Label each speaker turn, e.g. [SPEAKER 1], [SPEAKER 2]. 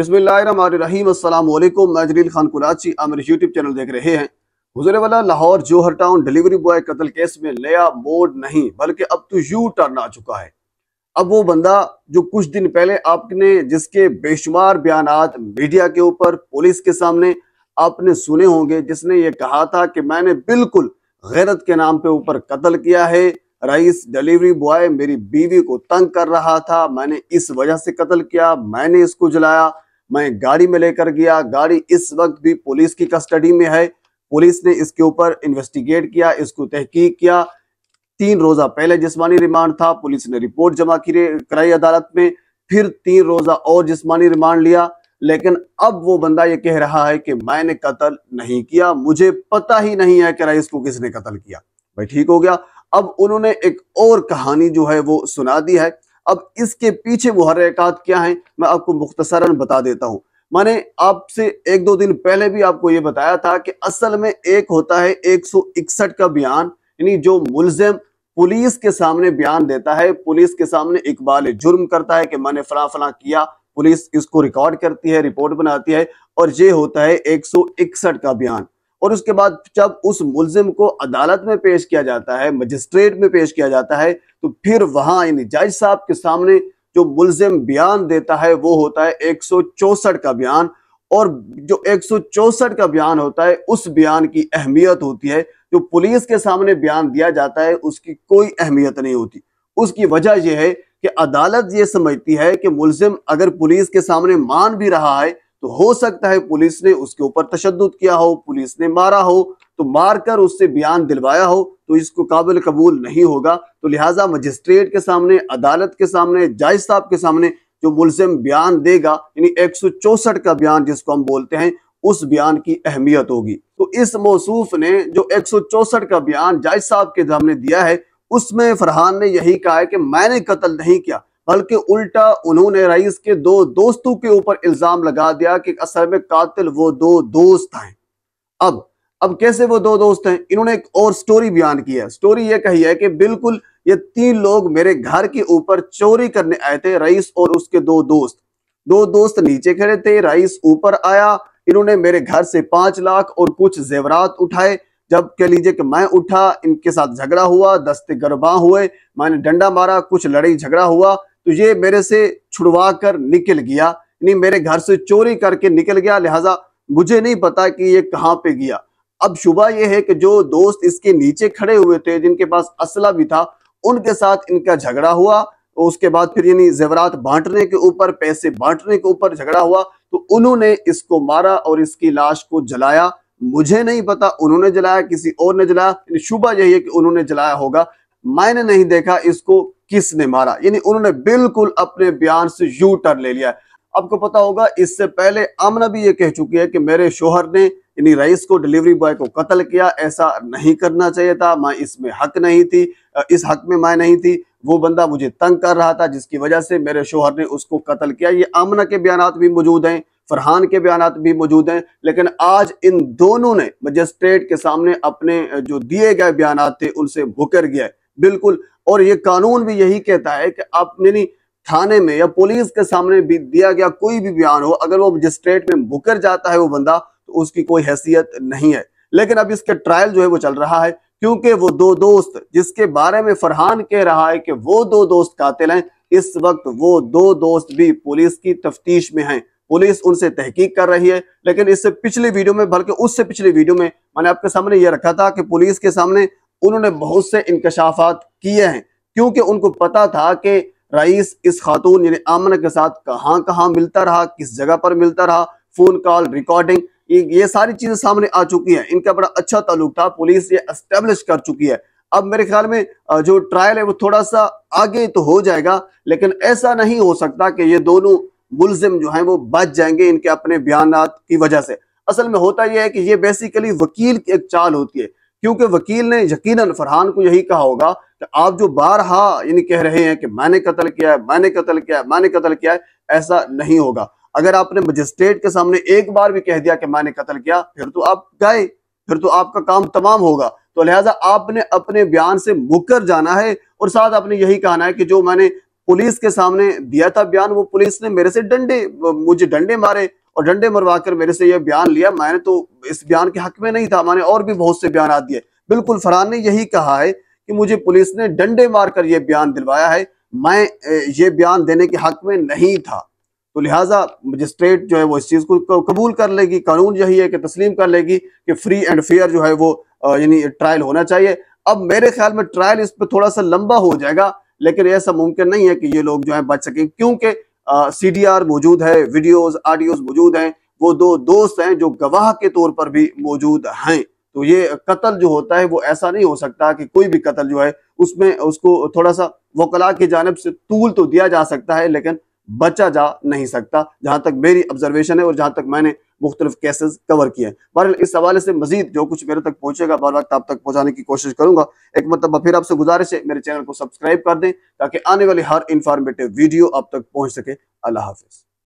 [SPEAKER 1] बसमीम अल्लाम मैं खान कुराची अमर यूट्यूब चैनल देख रहे हैं गुजरे वाला Lahore Johar town delivery boy कत्ल केस में नया मोड नहीं बल्कि अब तो यू टर्न आ चुका है अब वो बंदा जो कुछ दिन पहले आपने जिसके बेशुमार बयान मीडिया के ऊपर पुलिस के सामने आपने सुने होंगे जिसने ये कहा था कि मैंने बिल्कुल गैरत के नाम पे ऊपर कत्ल किया है रईस डिलीवरी बॉय मेरी बीवी को तंग कर रहा था मैंने इस वजह से कत्ल किया मैंने इसको जलाया मैं गाड़ी में लेकर गया गाड़ी इस वक्त भी पुलिस की कस्टडी में है पुलिस ने इसके ऊपर इन्वेस्टिगेट किया इसको तहकीक किया तीन रोजा पहले जिस्मानी रिमांड था पुलिस ने रिपोर्ट जमा कराई अदालत में फिर तीन रोजा और जिस्मानी रिमांड लिया लेकिन अब वो बंदा ये कह रहा है कि मैंने कत्ल नहीं किया मुझे पता ही नहीं है कि रईस को किसने कत्ल किया भाई ठीक हो गया अब उन्होंने एक और कहानी जो है वो सुना दी है अब इसके पीछे वो हरकत क्या है मैं आपको मुख्तसरन बता देता हूँ मैंने आपसे एक दो दिन पहले भी आपको ये बताया था कि असल में एक होता है एक का बयान यानी जो मुलजम पुलिस के सामने बयान देता है पुलिस के सामने इकबाल जुर्म करता है कि मैंने फला फला किया पुलिस इसको रिकॉर्ड करती है रिपोर्ट बनाती है और ये होता है एक का बयान और उसके बाद जब उस मुलजिम को अदालत में पेश किया जाता है मजिस्ट्रेट में पेश किया जाता है तो फिर वहां यानी जज साहब के सामने जो मुलजिम बयान देता है वो होता है एक का बयान और जो एक का बयान होता है उस बयान की अहमियत होती है जो पुलिस के सामने बयान दिया जाता है उसकी कोई अहमियत नहीं होती उसकी वजह यह है कि अदालत ये समझती है कि मुलजिम अगर पुलिस के सामने मान भी रहा है तो हो सकता है पुलिस ने उसके ऊपर तशद किया हो पुलिस ने मारा हो तो मारकर उससे बयान दिलवाया हो तो इसको काबिल कबूल नहीं होगा तो लिहाजा मजिस्ट्रेट के सामने अदालत के सामने जाय साहब के सामने जो मुलजिम बयान देगा यानी एक का बयान जिसको हम बोलते हैं उस बयान की अहमियत होगी तो इस मौसूफ ने जो एक का बयान जाय साहब के सामने दिया है उसमें फरहान ने यही कहा है कि मैंने कत्ल नहीं किया बल्कि उल्टा उन्होंने रईस के दो दोस्तों के ऊपर इल्जाम लगा दिया कि असल में कातिल वो दो दोस्त हैं अब अब कैसे वो दो दोस्त हैं इन्होंने एक और स्टोरी बयान की है स्टोरी ये कही है कि बिल्कुल ये तीन लोग मेरे घर के ऊपर चोरी करने आए थे रईस और उसके दो दोस्त दो दोस्त नीचे खड़े थे रईस ऊपर आया इन्होंने मेरे घर से पांच लाख और कुछ जेवरात उठाए जब कह लीजिए कि मैं उठा इनके साथ झगड़ा हुआ दस्ते गरबा हुए मैंने डंडा मारा कुछ लड़ाई झगड़ा हुआ तुझे मेरे से छुड़वा कर निकल गया यानी मेरे घर से चोरी करके निकल गया लिहाजा मुझे नहीं पता कि ये कहाँ पे गया अब शुबा ये है कि जो दोस्त इसके नीचे खड़े हुए थे जिनके पास असला भी था उनके साथ इनका झगड़ा हुआ उसके बाद फिर यानी जेवरात बांटने के ऊपर पैसे बांटने के ऊपर झगड़ा हुआ तो उन्होंने इसको मारा और इसकी लाश को जलाया मुझे नहीं पता उन्होंने जलाया किसी और ने जलाया शुबा यही है कि उन्होंने जलाया होगा मैंने नहीं देखा इसको किसने मारा यानी उन्होंने बिल्कुल अपने बयान से यू टर्न ले लिया आपको पता होगा इससे पहले आमना भी ये कह चुकी है कि मेरे शोहर ने यानी रईस को डिलीवरी बॉय को कत्ल किया ऐसा नहीं करना चाहिए था मैं इसमें हक नहीं थी इस हक में मैं नहीं थी वो बंदा मुझे तंग कर रहा था जिसकी वजह से मेरे शोहर ने उसको कत्ल किया ये आमना के बयान भी मौजूद हैं फरहान के बयान भी मौजूद हैं लेकिन आज इन दोनों ने मजिस्ट्रेट के सामने अपने जो दिए गए बयान थे उनसे भुकर गया है बिल्कुल और ये कानून भी यही कहता है कि आप यानी थाने में या पुलिस के सामने भी दिया गया कोई भी बयान हो अगर वो मजिस्ट्रेट में बुकर जाता है वो बंदा तो उसकी कोई हैसियत नहीं है लेकिन अब इसका ट्रायल जो है वो चल रहा है क्योंकि वो दो दोस्त जिसके बारे में फरहान कह रहा है कि वो दो दोस्त कातिल हैं इस वक्त वो दो दोस्त भी पुलिस की तफ्तीश में हैं पुलिस उनसे तहकीक कर रही है लेकिन इससे पिछली वीडियो में बल्कि उससे पिछली वीडियो में मैंने आपके सामने ये रखा था कि पुलिस के सामने उन्होंने बहुत से इंकशाफात किए हैं क्योंकि उनको पता था कि रईस इस खातून यानी आमना के साथ कहाँ कहाँ मिलता रहा किस जगह पर मिलता रहा फ़ोन कॉल रिकॉर्डिंग ये सारी चीज़ें सामने आ चुकी हैं इनका बड़ा अच्छा ताल्लुक था पुलिस ये इस्टेब्लिश कर चुकी है अब मेरे ख्याल में जो ट्रायल है वो थोड़ा सा आगे तो हो जाएगा लेकिन ऐसा नहीं हो सकता कि ये दोनों मुलजिम जो हैं वो बच जाएंगे इनके अपने बयान की वजह से असल में होता यह है कि ये बेसिकली वकील की एक चाल होती है क्योंकि वकील ने यकीनन फरहान को यही कहा होगा कि आप जो बारहा यानी कह रहे हैं कि मैंने कत्ल किया है मैंने कत्ल किया है मैंने कत्ल किया है ऐसा नहीं होगा अगर आपने मजिस्ट्रेट के सामने एक बार भी कह दिया कि मैंने कत्ल किया फिर तो आप गए फिर तो आपका काम तमाम होगा तो लिहाजा आपने अपने बयान से मुकर जाना है और साथ आपने यही कहना है कि जो मैंने पुलिस के सामने दिया था बयान वो पुलिस ने मेरे से डंडे मुझे डंडे मारे और डंडे मरवा कर मेरे से यह बयान लिया मैंने तो इस बयान के हक में नहीं था मैंने और भी बहुत से बयान दिए बिल्कुल फरहान ने यही कहा है कि मुझे पुलिस ने डंडे मारकर यह बयान दिलवाया है मैं ये बयान देने के हक में नहीं था तो लिहाजा मजिस्ट्रेट जो है वो इस चीज़ को कबूल कर लेगी कानून यही है कि तस्लीम कर लेगी कि फ्री एंड फेयर जो है वो यानी ट्रायल होना चाहिए अब मेरे ख्याल में ट्रायल इस पर थोड़ा सा लंबा हो जाएगा लेकिन ऐसा मुमकिन नहीं है कि ये लोग जो है बच सकें क्योंकि सीडीआर मौजूद है वीडियोस ऑडियोज मौजूद हैं वो दो दोस्त हैं जो गवाह के तौर पर भी मौजूद हैं तो ये कत्ल जो होता है वो ऐसा नहीं हो सकता कि कोई भी कत्ल जो है उसमें उसको थोड़ा सा वकला की जानब से तूल तो दिया जा सकता है लेकिन बचा जा नहीं सकता जहां तक मेरी ऑब्जर्वेशन है और जहां तक मैंने मुख्तलिफ केसेज कवर किए हैं बहरहाल इस हवाले से मजीद जो कुछ मेरे तक पहुँचेगा बार वक्त आप तक पहुँचाने की कोशिश करूंगा एक मतलब फिर आपसे गुजारिश है मेरे चैनल को सब्सक्राइब कर दें ताकि आने वाली हर इंफॉर्मेटिव वीडियो आप तक पहुँच सके अल्लाह हाफिज़